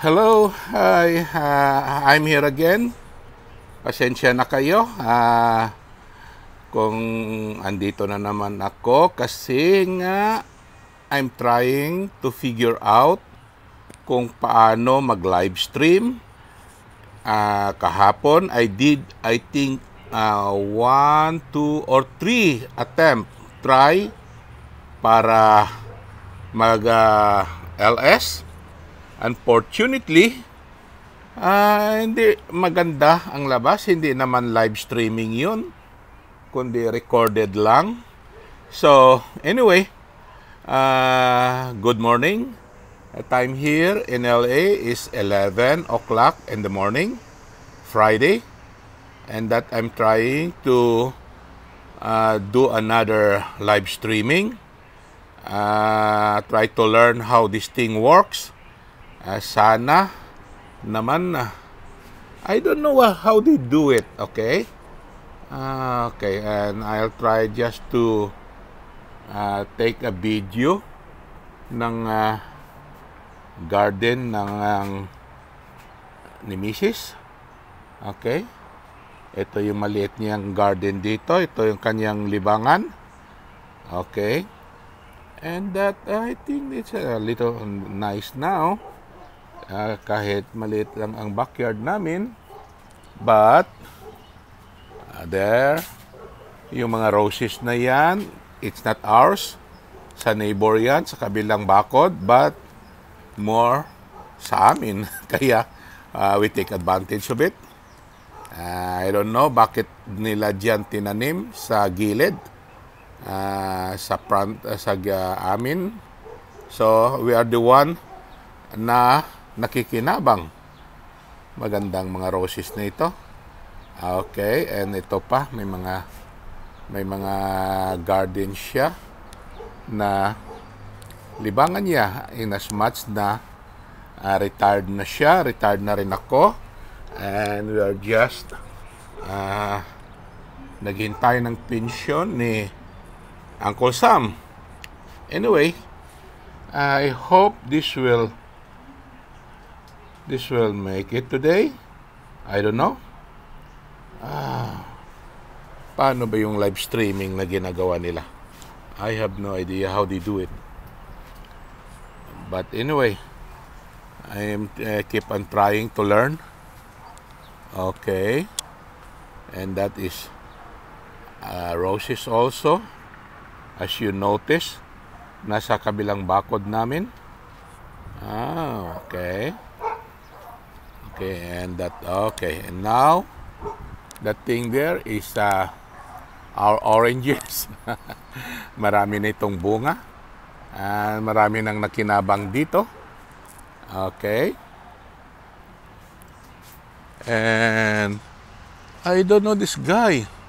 Hello, hi, uh, I'm here again. Pasensya na kayo. Uh, kung andito na naman ako kasi nga I'm trying to figure out kung paano mag live stream. Uh, kahapon I did I think uh, one, two or three attempt try para mag uh, LS Unfortunately, uh, hindi maganda ang labas. Hindi naman live streaming yun, kundi recorded lang. So, anyway, uh, good morning. The time here in LA is 11 o'clock in the morning, Friday. And that I'm trying to uh, do another live streaming. Uh, try to learn how this thing works. Uh, sana naman na. Uh, I don't know ah, how they do it, okay? Uh, okay, and I'll try just to uh, take a video ng uh, garden ng um, ni Mrs. Okay? Ito yung maliit niyang garden dito. Ito yung kanyang libangan. Okay? And that, I think it's a little nice now uh, kahit maliit lang ang backyard namin but uh, there yung mga roses na yan it's not ours sa neighbor yan sa kabilang bakod but more sa amin kaya uh, we take advantage of it uh, I don't know bakit nila dyan tinanim sa gilid uh, sa front uh, sa uh, amin so we are the one na nakikinabang. Magandang mga roses na ito. Ah, okay, and ito pa may mga may mga garden siya na libangan niya in as much na uh, retired na siya, retired na rin ako and we are just uh, naghintay ng pension ni Uncle Sam. Anyway, I hope this will This will make it today. I don't know. Ah, paano ba yung live streaming na ginagawa nila? I have no idea how they do it. But anyway, I am uh, keep on trying to learn. Okay. And that is uh, roses also. As you notice, nasa kabilang bakod namin. Ah, okay okay and that okay and now the thing there is uh, our oranges marami na itong bunga and marami nang nakinabang dito okay and I don't know this guy